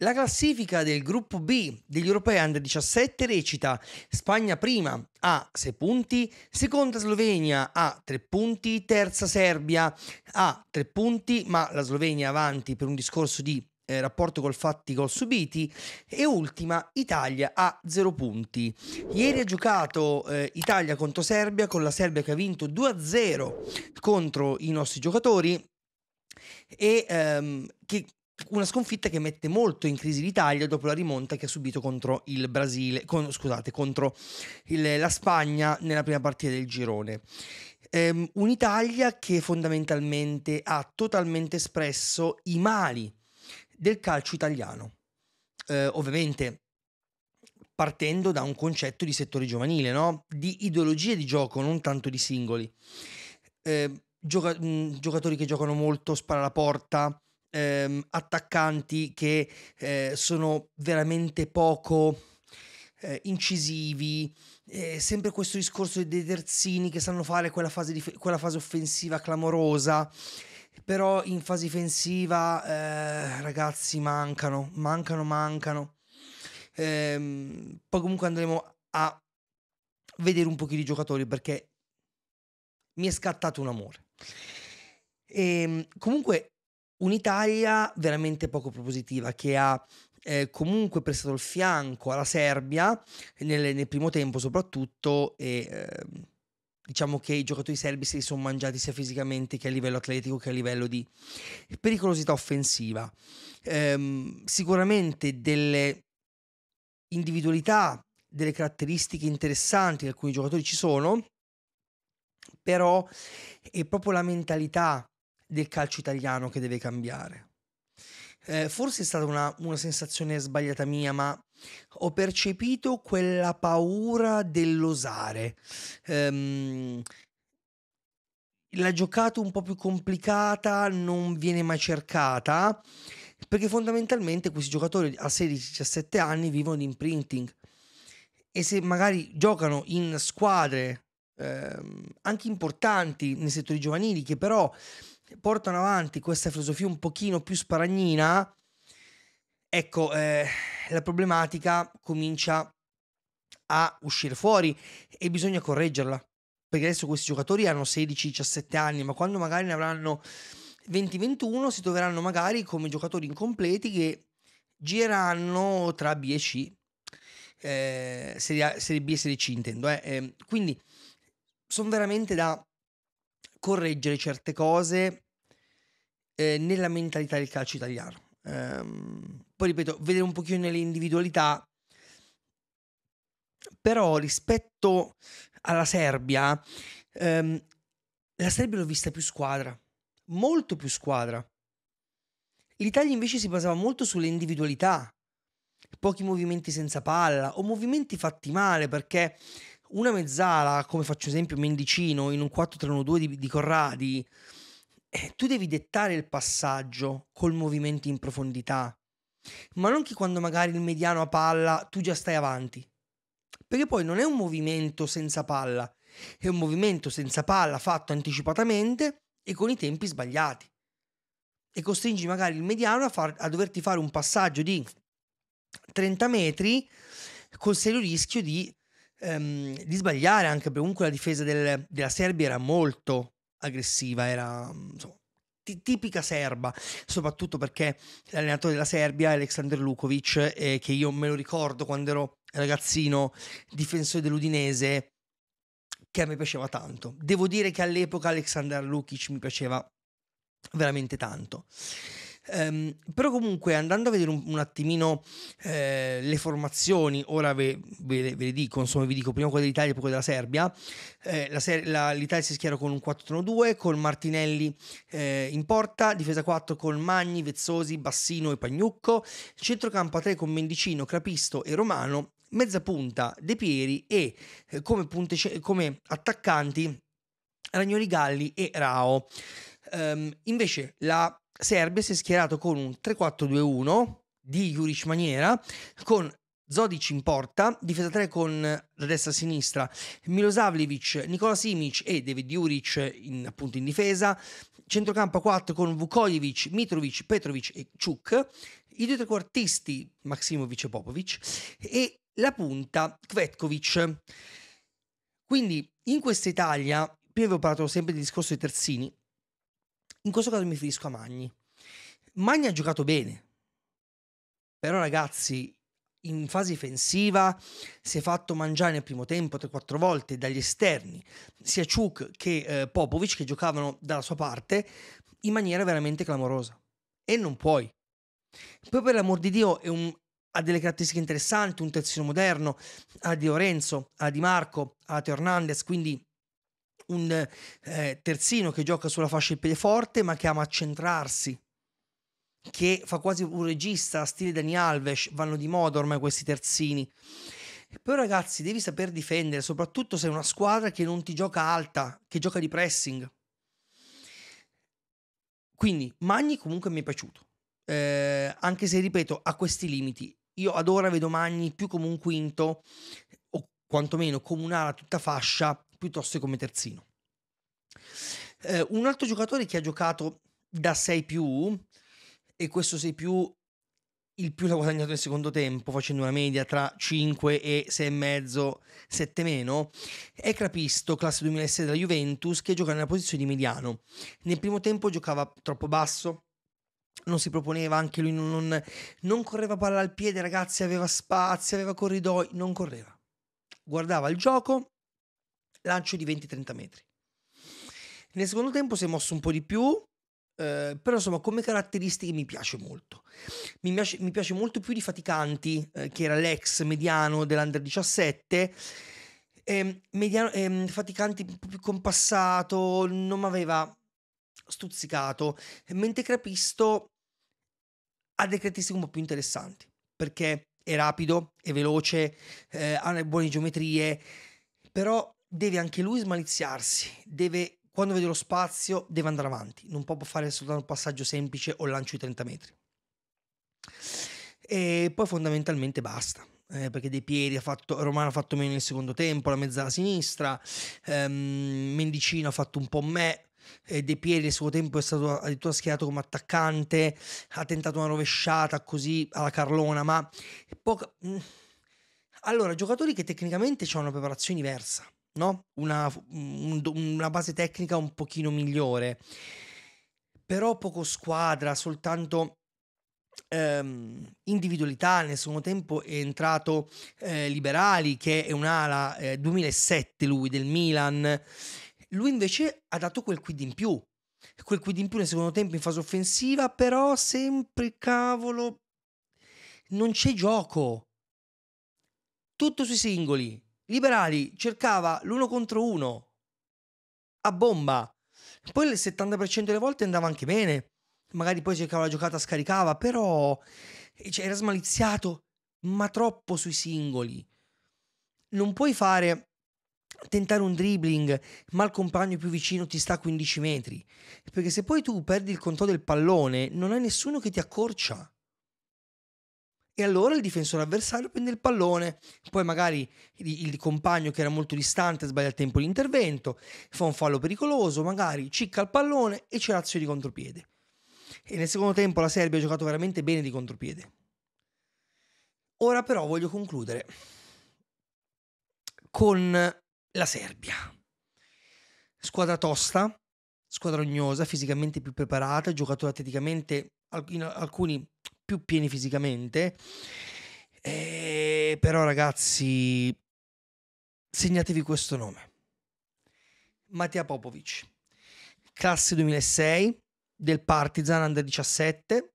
La classifica del gruppo B degli europei under 17 recita Spagna prima a 6 punti, seconda Slovenia a 3 punti, terza Serbia a 3 punti, ma la Slovenia avanti per un discorso di eh, rapporto col fatti col subiti e ultima Italia a 0 punti. Ieri ha giocato eh, Italia contro Serbia con la Serbia che ha vinto 2-0 contro i nostri giocatori e ehm, che una sconfitta che mette molto in crisi l'Italia dopo la rimonta che ha subito contro il Brasile, con, scusate, contro il, la Spagna nella prima partita del girone. Ehm, Un'Italia che fondamentalmente ha totalmente espresso i mali del calcio italiano. Eh, ovviamente partendo da un concetto di settore giovanile, no? di ideologie di gioco, non tanto di singoli. Eh, gioca- mh, giocatori che giocano molto, spara la porta, ehm, attaccanti che eh, sono veramente poco eh, incisivi. Eh, sempre questo discorso dei terzini che sanno fare quella fase, di, quella fase offensiva clamorosa. Però in fase difensiva, eh, ragazzi, mancano, mancano, mancano. Ehm, poi comunque andremo a vedere un pochino i giocatori perché mi è scattato un amore. E, ehm, comunque Un'Italia veramente poco propositiva che ha eh, comunque prestato il fianco alla Serbia nel, nel primo tempo soprattutto e eh, diciamo che i giocatori serbi se li sono mangiati sia fisicamente che a livello atletico che a livello di pericolosità offensiva. Eh, sicuramente delle individualità, delle caratteristiche interessanti di alcuni giocatori ci sono, però è proprio la mentalità del calcio italiano che deve cambiare. Eh, forse è stata una, una sensazione sbagliata mia, ma ho percepito quella paura dell'osare. Um, ehm, la giocata un po' più complicata non viene mai cercata, perché fondamentalmente questi giocatori a 16-17 anni vivono di imprinting. E se magari giocano in squadre eh, anche importanti nei settori giovanili, che però portano avanti questa filosofia un pochino più sparagnina, ecco, eh, la problematica comincia a uscire fuori e bisogna correggerla. Perché adesso questi giocatori hanno 16-17 anni, ma quando magari ne avranno 20-21 si troveranno magari come giocatori incompleti che gireranno tra B e C, eh, serie, A, serie B e Serie C intendo. Eh. Eh, quindi sono veramente da correggere certe cose eh, nella mentalità del calcio italiano. Um, poi ripeto, vedere un pochino nelle individualità, però rispetto alla Serbia, um, la Serbia l'ho vista più squadra, molto più squadra. L'Italia invece si basava molto sulle individualità, pochi movimenti senza palla o movimenti fatti male perché una mezzala, come faccio esempio Mendicino, in un 4-3-1-2 di, di Corradi, eh, tu devi dettare il passaggio col movimento in profondità, ma non che quando magari il mediano ha palla tu già stai avanti. Perché poi non è un movimento senza palla, è un movimento senza palla fatto anticipatamente e con i tempi sbagliati. E costringi magari il mediano a, far, a doverti fare un passaggio di 30 metri col serio rischio di ehm, di sbagliare anche perché comunque la difesa del, della Serbia era molto aggressiva, era mm, insomma, t- tipica serba, soprattutto perché l'allenatore della Serbia, Aleksandr Lukovic, eh, che io me lo ricordo quando ero ragazzino difensore dell'Udinese, che a me piaceva tanto. Devo dire che all'epoca Aleksandr Lukic mi piaceva veramente tanto. Um, però comunque andando a vedere un, un attimino eh, le formazioni, ora ve, ve, ve, le dico, insomma vi dico prima quella dell'Italia e poi quella della Serbia, eh, la ser- la, l'Italia si schiera con un 4-1-2, con Martinelli eh, in porta, difesa 4 con Magni, Vezzosi, Bassino e Pagnucco, centrocampo a 3 con Mendicino, Crapisto e Romano, mezza punta De Pieri e eh, come, punte- come attaccanti Ragnoli Galli e Rao. Um, invece la Serbia si è schierato con un 3-4-2-1 di Juric Maniera con Zodic in porta, difesa 3 con la destra e sinistra, Milosavljevic, Nikola Simic e David Juric in, appunto in difesa, centrocampo 4 con Vukojevic, Mitrovic, Petrovic e Ciuk, i due trequartisti Maximovic e Popovic e la punta Kvetkovic. Quindi in questa Italia, prima avevo parlato sempre del discorso dei terzini, in questo caso mi riferisco a Magni. Magni ha giocato bene, però ragazzi, in fase difensiva si è fatto mangiare nel primo tempo 3-4 volte dagli esterni, sia Ciuc che eh, Popovic che giocavano dalla sua parte in maniera veramente clamorosa. E non puoi. Poi per l'amor di Dio un, ha delle caratteristiche interessanti, un terzino moderno, ha Di Lorenzo, ha Di Marco, ha Teo Hernandez, quindi un eh, terzino che gioca sulla fascia di piede ma che ama accentrarsi, che fa quasi un regista, stile Dani Alves, vanno di moda ormai questi terzini. Però ragazzi, devi saper difendere, soprattutto se è una squadra che non ti gioca alta, che gioca di pressing. Quindi Magni comunque mi è piaciuto, eh, anche se ripeto, ha questi limiti. Io ad ora vedo Magni più come un quinto, o quantomeno come un'ala tutta fascia, piuttosto che come terzino. Eh, un altro giocatore che ha giocato da 6 più, e questo 6 più il più l'ha guadagnato nel secondo tempo, facendo una media tra 5 e 6,5, 7 meno, è Crapisto, classe 2006 della Juventus, che gioca nella posizione di mediano. Nel primo tempo giocava troppo basso, non si proponeva, anche lui non, non, non correva palla al piede, ragazzi, aveva spazi, aveva corridoi, non correva. Guardava il gioco, lancio di 20-30 metri. Nel secondo tempo si è mosso un po' di più, eh, però insomma come caratteristiche mi piace molto. Mi piace, mi piace molto più di Faticanti, eh, che era l'ex mediano dell'Under 17. Eh, mediano, ehm, faticanti un po' più compassato, non mi aveva stuzzicato, mentre Crepisto ha dei caratteristiche un po' più interessanti, perché è rapido, è veloce, eh, ha buone geometrie, però deve anche lui smaliziarsi, deve, quando vede lo spazio deve andare avanti, non può fare soltanto un passaggio semplice o lancio i 30 metri. E poi fondamentalmente basta. Eh, perché De piedi ha fatto, Romano ha fatto meno nel secondo tempo, la mezzala sinistra, ehm, Mendicino ha fatto un po' me, eh, De Pieri nel suo tempo è stato addirittura schierato come attaccante, ha tentato una rovesciata così alla Carlona, ma poca... Mm, allora, giocatori che tecnicamente hanno una preparazione diversa, no? una, mm, un, una base tecnica un pochino migliore, però poco squadra, soltanto ehm, individualità. Nel secondo tempo è entrato eh, Liberali, che è un'ala eh, 2007 lui del Milan. Lui invece ha dato quel quid in più, quel quid in più nel secondo tempo in fase offensiva, però sempre cavolo non c'è gioco. Tutto sui singoli, Liberali cercava l'uno contro uno a bomba. Poi il 70% delle volte andava anche bene. Magari poi cercava la giocata, scaricava, però eh, cioè, era smaliziato, ma troppo sui singoli. Non puoi fare tentare un dribbling, ma il compagno più vicino ti sta a 15 metri. Perché se poi tu perdi il controllo del pallone, non hai nessuno che ti accorcia e allora il difensore avversario prende il pallone, poi magari il, compagno che era molto distante sbaglia il tempo di intervento, fa un fallo pericoloso, magari cicca il pallone e c'è l'azione di contropiede. E nel secondo tempo la Serbia ha giocato veramente bene di contropiede. Ora però voglio concludere con la Serbia. Squadra tosta, squadra rognosa, fisicamente più preparata, giocatore atleticamente in alcuni più pieni fisicamente. E eh, però ragazzi, segnatevi questo nome. Mattia Popovic, classe 2006 del Partizan Under 17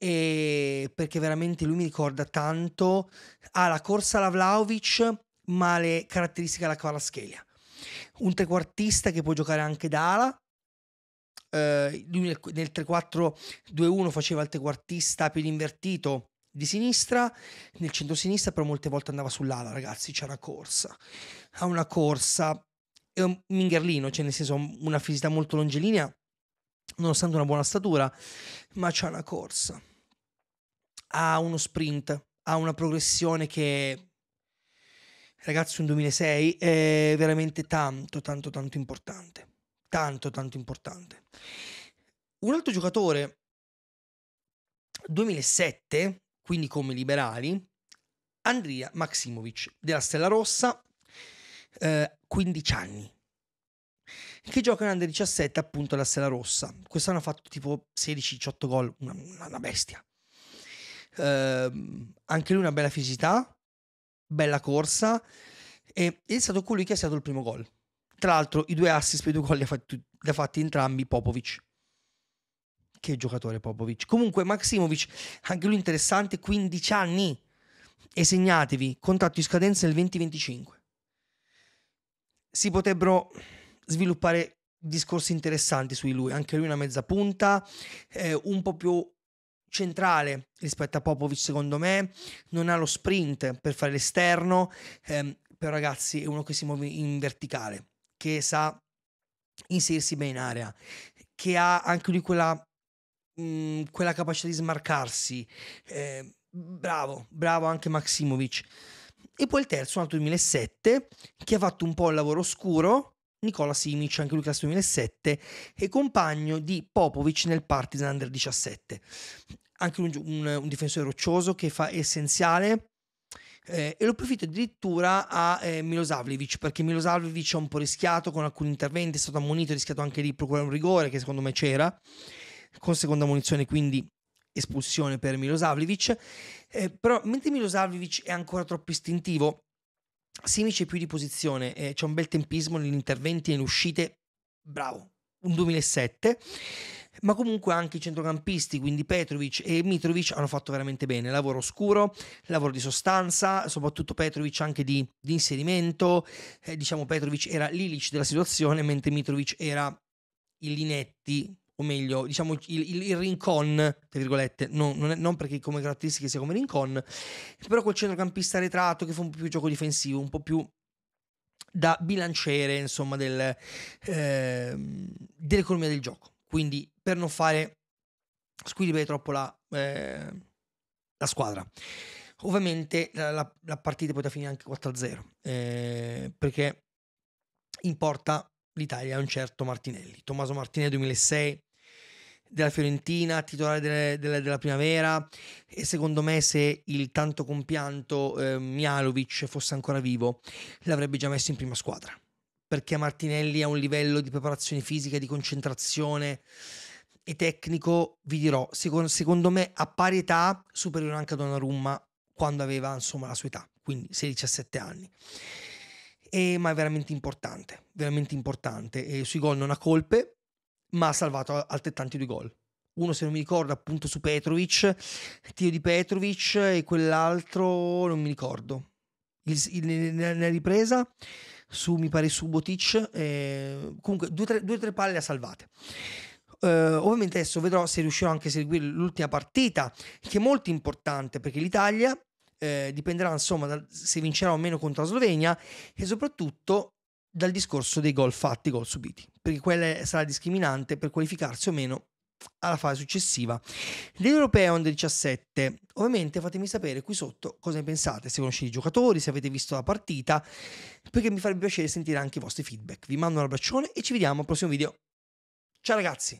e perché veramente lui mi ricorda tanto ha la corsa alla Vlaovic ma le caratteristiche alla Kvaraschelia un trequartista che può giocare anche d'ala eh, lui nel, nel 3-4-2-1 faceva il trequartista più invertito di sinistra, nel centro-sinistra però molte volte andava sull'ala, ragazzi, c'è una corsa, ha una corsa, è un mingherlino, cioè nel senso una fisica molto longilinea, nonostante una buona statura, ma c'ha una corsa, ha uno sprint, ha una progressione che ragazzi un 2006 è veramente tanto tanto tanto importante tanto tanto importante. Un altro giocatore 2007, quindi come liberali, Andrea Maximovic della Stella Rossa, eh, 15 anni, che gioca in Under 17 appunto alla Stella Rossa. Quest'anno ha fatto tipo 16-18 gol, una, una bestia. Eh, anche lui una bella fisicità, bella corsa e è stato colui che ha segnato il primo gol tra l'altro i due assist per i due gol li ha fatti, li ha fatti entrambi Popovic. Che giocatore Popovic. Comunque Maximovic, anche lui interessante, 15 anni. E segnatevi, contratto di scadenza nel 2025. Si potrebbero sviluppare discorsi interessanti su di lui, anche lui una mezza punta, eh, un po' più centrale rispetto a Popovic secondo me, non ha lo sprint per fare l'esterno, ehm, però ragazzi è uno che si muove in verticale, che sa inserirsi bene in area, che ha anche lui quella, mh, mm, quella capacità di smarcarsi. Eh, bravo, bravo anche Maksimovic. E poi il terzo, un altro 2007, che ha fatto un po' il lavoro scuro, Nicola Simic, anche lui classe 2007, e compagno di Popovic nel Partizan Under 17. Anche un, un, un difensore roccioso che fa essenziale eh, e lo profitto addirittura a eh, Milosavljevic perché Milosavljevic ha un po' rischiato con alcuni interventi, è stato ammonito, ha rischiato anche di procurare un rigore che secondo me c'era, con seconda munizione quindi espulsione per Milosavljevic, eh, però mentre Milosavljevic è ancora troppo istintivo, Simic è più di posizione, eh, c'è un bel tempismo negli interventi e nelle uscite, bravo, un 2007 ma comunque anche i centrocampisti, quindi Petrovic e Mitrovic, hanno fatto veramente bene. Lavoro scuro, lavoro di sostanza, soprattutto Petrovic anche di, di inserimento. Eh, diciamo Petrovic era l'ilic della situazione, mentre Mitrovic era il Linetti, o meglio, diciamo il, il, il rincon, tra virgolette, no, non, è, non, perché come caratteristiche sia come rincon, però quel centrocampista retrato che fa un po' più gioco difensivo, un po' più da bilanciere, insomma, del, eh, dell'economia del gioco. Quindi per non fare squilibrare troppo la, eh, la squadra. Ovviamente la, la, la, partita poteva finire anche 4-0 eh, perché importa l'Italia è un certo Martinelli, Tommaso Martinelli 2006 della Fiorentina, titolare delle, delle, della primavera e secondo me se il tanto compianto eh, Mialovic fosse ancora vivo l'avrebbe già messo in prima squadra perché Martinelli ha un livello di preparazione fisica, di concentrazione, e tecnico, vi dirò, secondo, secondo me a pari età superiore anche a Donnarumma quando aveva insomma la sua età, quindi 16-17 anni. E, ma è veramente importante, veramente importante. E sui gol non ha colpe, ma ha salvato altrettanti due gol. Uno, se non mi ricordo, appunto su Petrovic, tiro di Petrovic, e quell'altro non mi ricordo. Il, il, nella ripresa, su, mi pare su Botic, eh, comunque due o tre, tre palle le ha salvate. Eh, ovviamente adesso vedrò se riuscirò anche a seguire l'ultima partita, che è molto importante perché l'Italia eh, dipenderà insomma da, se vincerà o meno contro la Slovenia e soprattutto dal discorso dei gol fatti, gol subiti, perché quella sarà discriminante per qualificarsi o meno alla fase successiva. L'Europeo Under 17, ovviamente fatemi sapere qui sotto cosa ne pensate, se conoscete i giocatori, se avete visto la partita, perché mi farebbe piacere sentire anche i vostri feedback. Vi mando un abbraccione e ci vediamo al prossimo video. Ciao ragazzi!